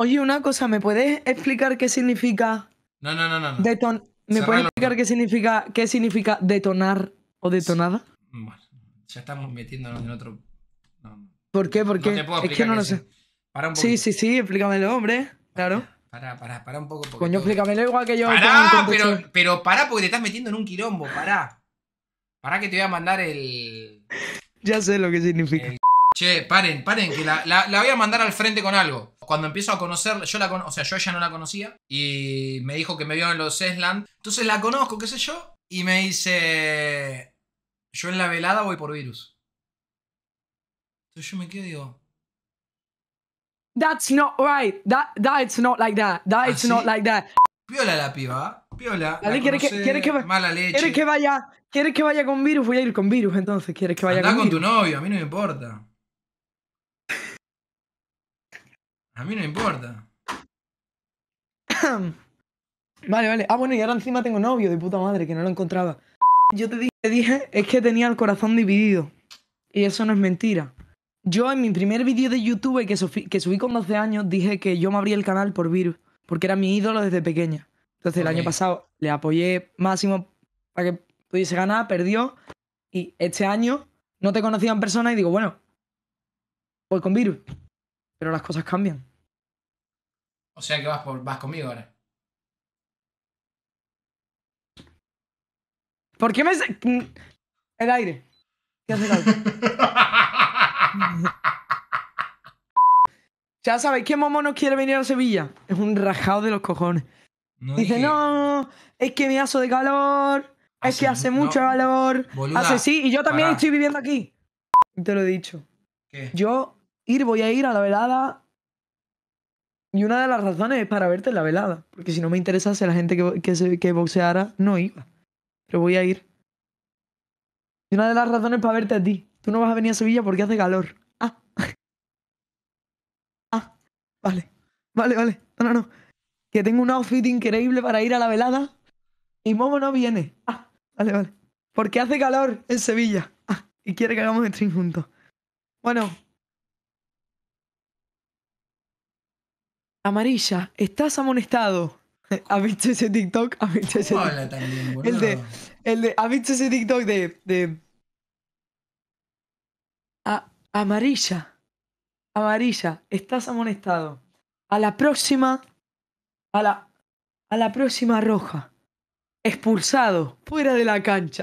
Oye, una cosa, ¿me puedes explicar qué significa? No, no, no, no. ¿Me puedes explicar qué significa, qué significa detonar o detonada? ya estamos metiéndonos en otro. ¿Por qué? ¿Por es que no lo sé. sí, sí, sí, explícamelo, hombre. Claro. Para, para, para un poco. Coño, explícamelo igual que yo. ¡Para! pero, pero para porque te estás metiendo en un quirombo, para. Para que te voy a mandar el. Ya sé lo que significa. Che, paren, paren, que la, voy a mandar al frente con algo. Cuando empiezo a conocerla, yo la o sea, yo ella no la conocía y me dijo que me vio en los Esland. Entonces la conozco, qué sé yo, y me dice, yo en la velada voy por virus. Entonces yo me quedo digo, That's not right. that's not like that. That's ah, not like that. Piola la piba. Piola. La que, mala leche. ¿Quiere que vaya, quiere que vaya con virus, voy a ir con virus entonces. ¿Quiere que vaya Andá con, con tu novio, a mí no me importa. A mí no importa. vale, vale. Ah, bueno, y ahora encima tengo novio de puta madre, que no lo encontraba. Yo te dije, es que tenía el corazón dividido. Y eso no es mentira. Yo en mi primer vídeo de YouTube que, subí con 12 años dije que yo me abrí el canal por virus, porque era mi ídolo desde pequeña. Entonces el año pasado le apoyé máximo para que pudiese ganar, perdió. Y este año no te conocía en persona y digo, bueno, voy con virus. Pero las cosas cambian. O sea que vas, conmigo ahora. ¿Por qué me... El aire. ¿Qué hace el aire? ya sabéis que Momo no quiere venir a Sevilla. Es un rajado de los cojones. Dice, no, es que me hace de calor. es que hace mucho calor. hace sí, y yo también estoy viviendo aquí. Te lo he dicho. ¿Qué? Yo ir, voy a ir a la velada y una de las razones es para verte en la velada. Porque si no me interesase la gente que, boxeara, no iba. Pero voy a ir. Y una de las razones es para verte a ti. Tú no vas a venir a Sevilla porque hace calor. Ah. Ah. Vale. Vale, vale. No, no, no. Que tengo un outfit increíble para ir a la velada. Y Momo no viene. Ah. Vale, vale. Porque hace calor en Sevilla. Ah. Y quiere que hagamos el stream juntos. Bueno, amarilla, estás amonestado. ¿Has visto ese TikTok? ¿Has visto ese TikTok? el de, el de, ¿Has visto ese TikTok de... amarilla, amarilla, estás amonestado. A la próxima, a la, a la próxima roja, expulsado, fuera de la cancha.